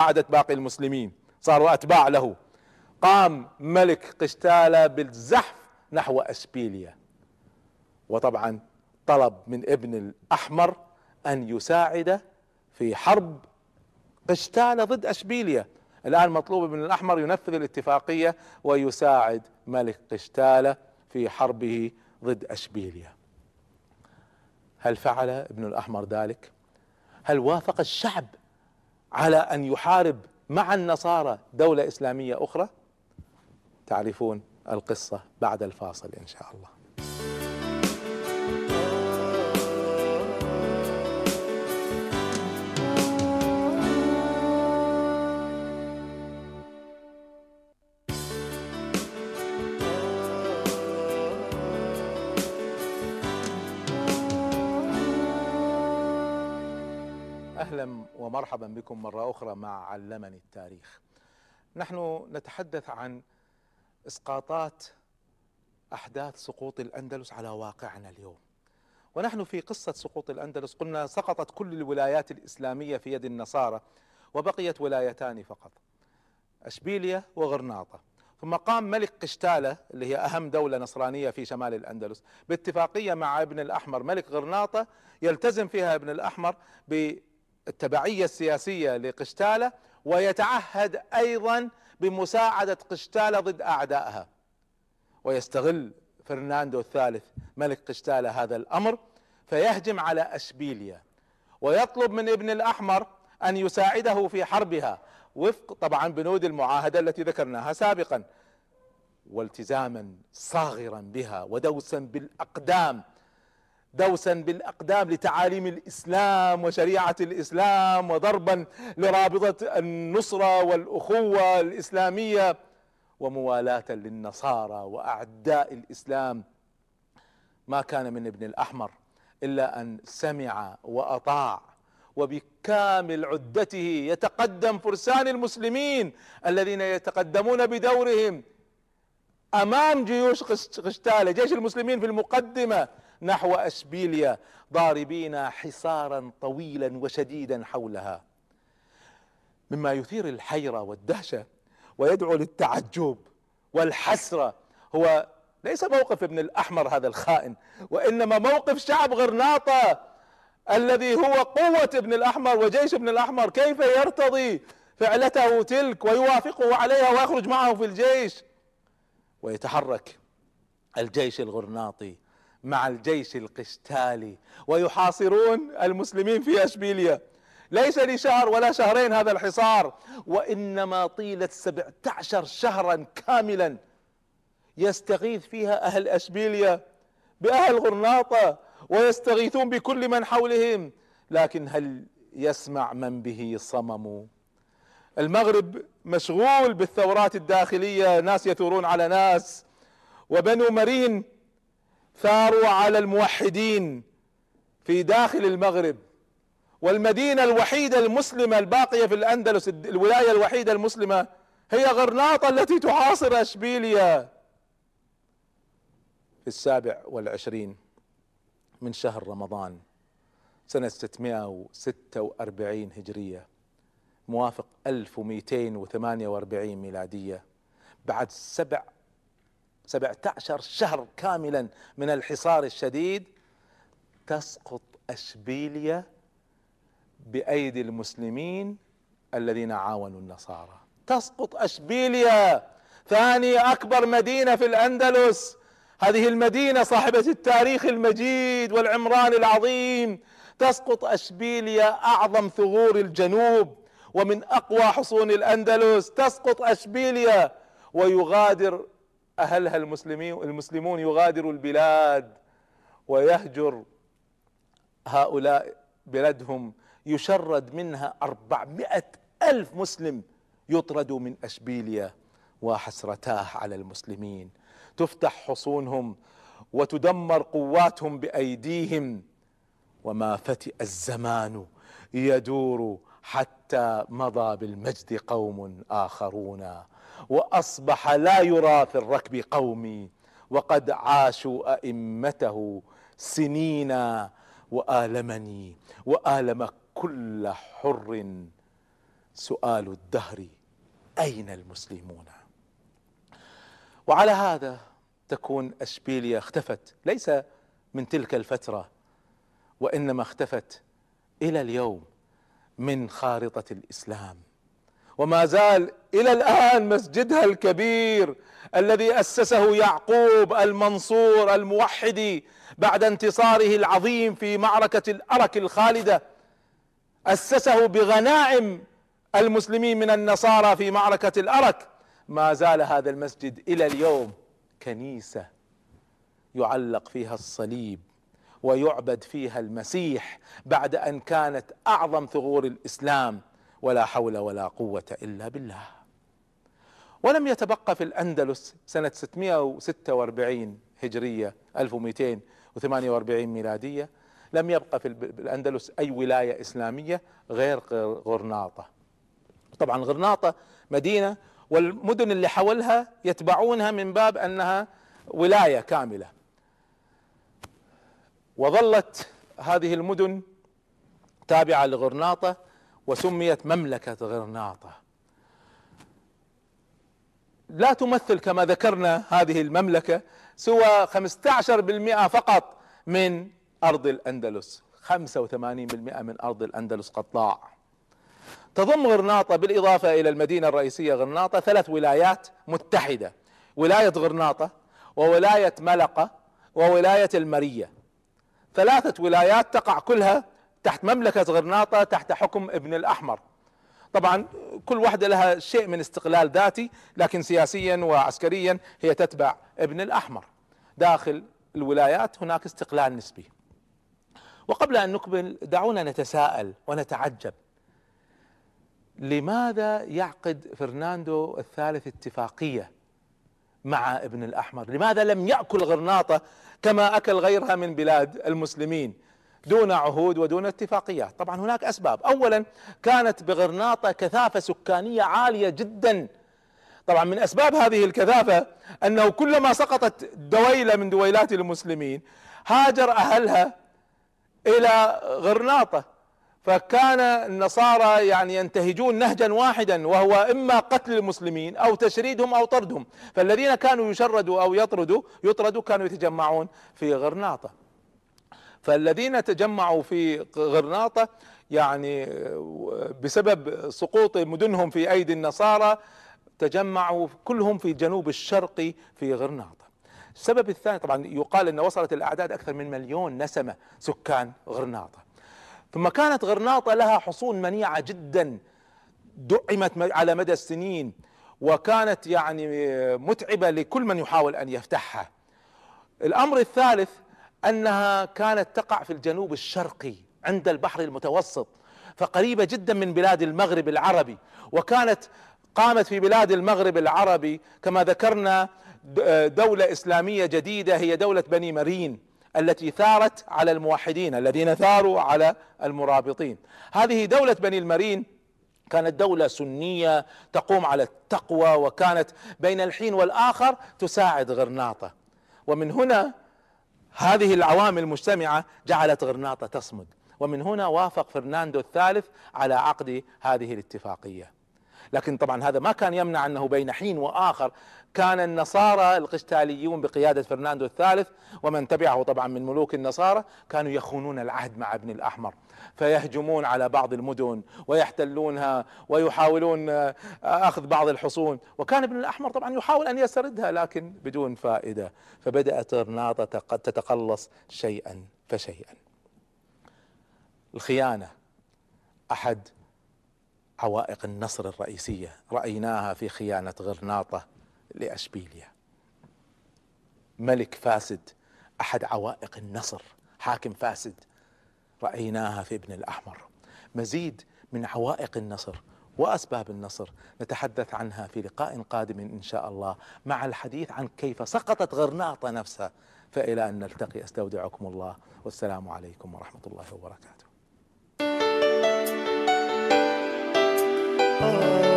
قعدة باقي المسلمين صاروا أتباع له قام ملك قشتالة بالزحف نحو أشبيليا وطبعا طلب من ابن الأحمر أن يساعده في حرب قشتالة ضد أشبيليا الآن مطلوب ابن الأحمر ينفذ الاتفاقية ويساعد ملك قشتالة في حربه ضد أشبيليا هل فعل ابن الأحمر ذلك؟ هل وافق الشعب على ان يحارب مع النصارى دوله اسلاميه اخرى تعرفون القصه بعد الفاصل ان شاء الله أهلا ومرحبا بكم مرة أخرى مع علمني التاريخ نحن نتحدث عن إسقاطات أحداث سقوط الأندلس على واقعنا اليوم ونحن في قصة سقوط الأندلس قلنا سقطت كل الولايات الإسلامية في يد النصارى وبقيت ولايتان فقط أشبيلية وغرناطة ثم قام ملك قشتالة اللي هي أهم دولة نصرانية في شمال الأندلس باتفاقية مع ابن الأحمر ملك غرناطة يلتزم فيها ابن الأحمر التبعية السياسية لقشتالة ويتعهد أيضا بمساعدة قشتالة ضد أعدائها ويستغل فرناندو الثالث ملك قشتالة هذا الأمر فيهجم على أشبيليا ويطلب من ابن الأحمر أن يساعده في حربها وفق طبعا بنود المعاهدة التي ذكرناها سابقا والتزاما صاغرا بها ودوسا بالأقدام دوسا بالاقدام لتعاليم الاسلام وشريعه الاسلام وضربا لرابطه النصره والاخوه الاسلاميه وموالاه للنصارى واعداء الاسلام ما كان من ابن الاحمر الا ان سمع واطاع وبكامل عدته يتقدم فرسان المسلمين الذين يتقدمون بدورهم امام جيوش قشتاله جيش المسلمين في المقدمه نحو أشبيليا ضاربين حصارا طويلا وشديدا حولها مما يثير الحيرة والدهشة ويدعو للتعجب والحسرة هو ليس موقف ابن الأحمر هذا الخائن وإنما موقف شعب غرناطة الذي هو قوة ابن الأحمر وجيش ابن الأحمر كيف يرتضي فعلته تلك ويوافقه عليها ويخرج معه في الجيش ويتحرك الجيش الغرناطي مع الجيش القشتالي ويحاصرون المسلمين في اشبيليه ليس لشهر ولا شهرين هذا الحصار وانما طيله 17 شهرا كاملا يستغيث فيها اهل اشبيليه باهل غرناطه ويستغيثون بكل من حولهم لكن هل يسمع من به صمم المغرب مشغول بالثورات الداخليه ناس يثورون على ناس وبنو مرين ثاروا على الموحدين في داخل المغرب والمدينة الوحيدة المسلمة الباقية في الأندلس الولاية الوحيدة المسلمة هي غرناطة التي تحاصر أشبيلية في السابع والعشرين من شهر رمضان سنة 646 هجرية موافق 1248 ميلادية بعد سبع 17 شهر كاملا من الحصار الشديد تسقط اشبيليه بايدي المسلمين الذين عاونوا النصارى تسقط اشبيليه ثاني اكبر مدينه في الاندلس هذه المدينه صاحبه التاريخ المجيد والعمران العظيم تسقط اشبيليه اعظم ثغور الجنوب ومن اقوى حصون الاندلس تسقط اشبيليه ويغادر أهلها المسلمون يغادر البلاد ويهجر هؤلاء بلدهم يشرد منها أربعمائة ألف مسلم يطرد من أشبيليا وحسرتاه على المسلمين تفتح حصونهم وتدمر قواتهم بأيديهم وما فتئ الزمان يدور حتى مضى بالمجد قوم آخرون وأصبح لا يرى في الركب قومي وقد عاشوا أئمته سنينا وآلمني وآلم كل حر سؤال الدهر أين المسلمون وعلى هذا تكون أشبيلية اختفت ليس من تلك الفترة وإنما اختفت إلى اليوم من خارطة الإسلام وما زال الى الان مسجدها الكبير الذي اسسه يعقوب المنصور الموحدي بعد انتصاره العظيم في معركه الارك الخالده اسسه بغنائم المسلمين من النصارى في معركه الارك ما زال هذا المسجد الى اليوم كنيسه يعلق فيها الصليب ويعبد فيها المسيح بعد ان كانت اعظم ثغور الاسلام ولا حول ولا قوة إلا بالله ولم يتبقى في الأندلس سنة 646 هجرية 1248 ميلادية لم يبقى في الأندلس أي ولاية إسلامية غير غرناطة طبعا غرناطة مدينة والمدن اللي حولها يتبعونها من باب أنها ولاية كاملة وظلت هذه المدن تابعة لغرناطة وسميت مملكة غرناطة لا تمثل كما ذكرنا هذه المملكة سوى 15% فقط من أرض الأندلس 85% من أرض الأندلس قطاع تضم غرناطة بالإضافة إلى المدينة الرئيسية غرناطة ثلاث ولايات متحدة ولاية غرناطة وولاية ملقة وولاية المرية ثلاثة ولايات تقع كلها تحت مملكة غرناطة تحت حكم ابن الأحمر طبعا كل واحدة لها شيء من استقلال ذاتي لكن سياسيا وعسكريا هي تتبع ابن الأحمر داخل الولايات هناك استقلال نسبي وقبل أن نكمل دعونا نتساءل ونتعجب لماذا يعقد فرناندو الثالث اتفاقية مع ابن الأحمر لماذا لم يأكل غرناطة كما أكل غيرها من بلاد المسلمين دون عهود ودون اتفاقيات طبعا هناك أسباب أولا كانت بغرناطة كثافة سكانية عالية جدا طبعا من أسباب هذه الكثافة أنه كلما سقطت دويلة من دويلات المسلمين هاجر أهلها إلى غرناطة فكان النصارى يعني ينتهجون نهجا واحدا وهو اما قتل المسلمين او تشريدهم او طردهم فالذين كانوا يشردوا او يطردوا يطردوا كانوا يتجمعون في غرناطه فالذين تجمعوا في غرناطة يعني بسبب سقوط مدنهم في أيدي النصارى تجمعوا كلهم في جنوب الشرقي في غرناطة السبب الثاني طبعا يقال أن وصلت الأعداد أكثر من مليون نسمة سكان غرناطة ثم كانت غرناطة لها حصون منيعة جدا دعمت على مدى السنين وكانت يعني متعبة لكل من يحاول أن يفتحها الأمر الثالث أنها كانت تقع في الجنوب الشرقي عند البحر المتوسط فقريبة جدا من بلاد المغرب العربي وكانت قامت في بلاد المغرب العربي كما ذكرنا آه، دولة إسلامية جديدة هي دولة بني مرين التي ثارت على الموحدين الذين ثاروا على المرابطين هذه دولة بني المرين كانت دولة سنية تقوم على التقوى وكانت بين الحين والآخر تساعد غرناطة ومن هنا هذه العوامل المجتمعة جعلت غرناطة تصمد ومن هنا وافق فرناندو الثالث على عقد هذه الاتفاقية لكن طبعا هذا ما كان يمنع أنه بين حين وآخر كان النصارى القشتاليون بقيادة فرناندو الثالث ومن تبعه طبعا من ملوك النصارى كانوا يخونون العهد مع ابن الأحمر فيهجمون على بعض المدن ويحتلونها ويحاولون آه، أخذ بعض الحصون وكان ابن الأحمر طبعا يحاول أن يسردها لكن بدون فائدة فبدأت غرناطة قد تتقلص شيئا فشيئا الخيانة أحد عوائق النصر الرئيسية رأيناها في خيانة غرناطة لأشبيليا ملك فاسد أحد عوائق النصر حاكم فاسد رأيناها في ابن الأحمر مزيد من عوائق النصر وأسباب النصر نتحدث عنها في لقاء قادم إن شاء الله مع الحديث عن كيف سقطت غرناطة نفسها فإلى أن نلتقي أستودعكم الله والسلام عليكم ورحمة الله وبركاته Oh.